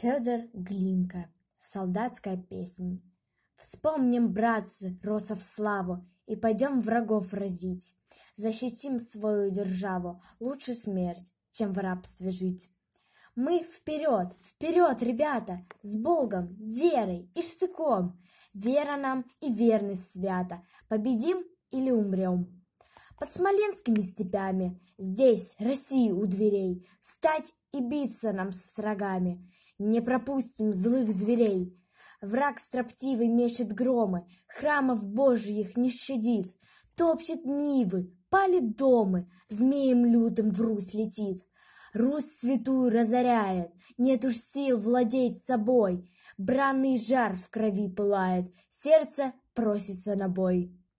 Федор Глинка. Солдатская песнь. Вспомним, братцы, росов славу, И пойдем врагов разить. Защитим свою державу, Лучше смерть, чем в рабстве жить. Мы вперед, вперед, ребята, С Богом, верой и штыком. Вера нам и верность свята, Победим или умрем. Под смоленскими степями, Здесь, России у дверей, стать и биться нам с врагами. Не пропустим злых зверей. Враг строптивый мечет громы, храмов божьих не щадит, топчет нивы, палит домы, змеем лютым в Русь летит. Русь святую разоряет, нет уж сил владеть собой, бранный жар в крови пылает, сердце просится на бой.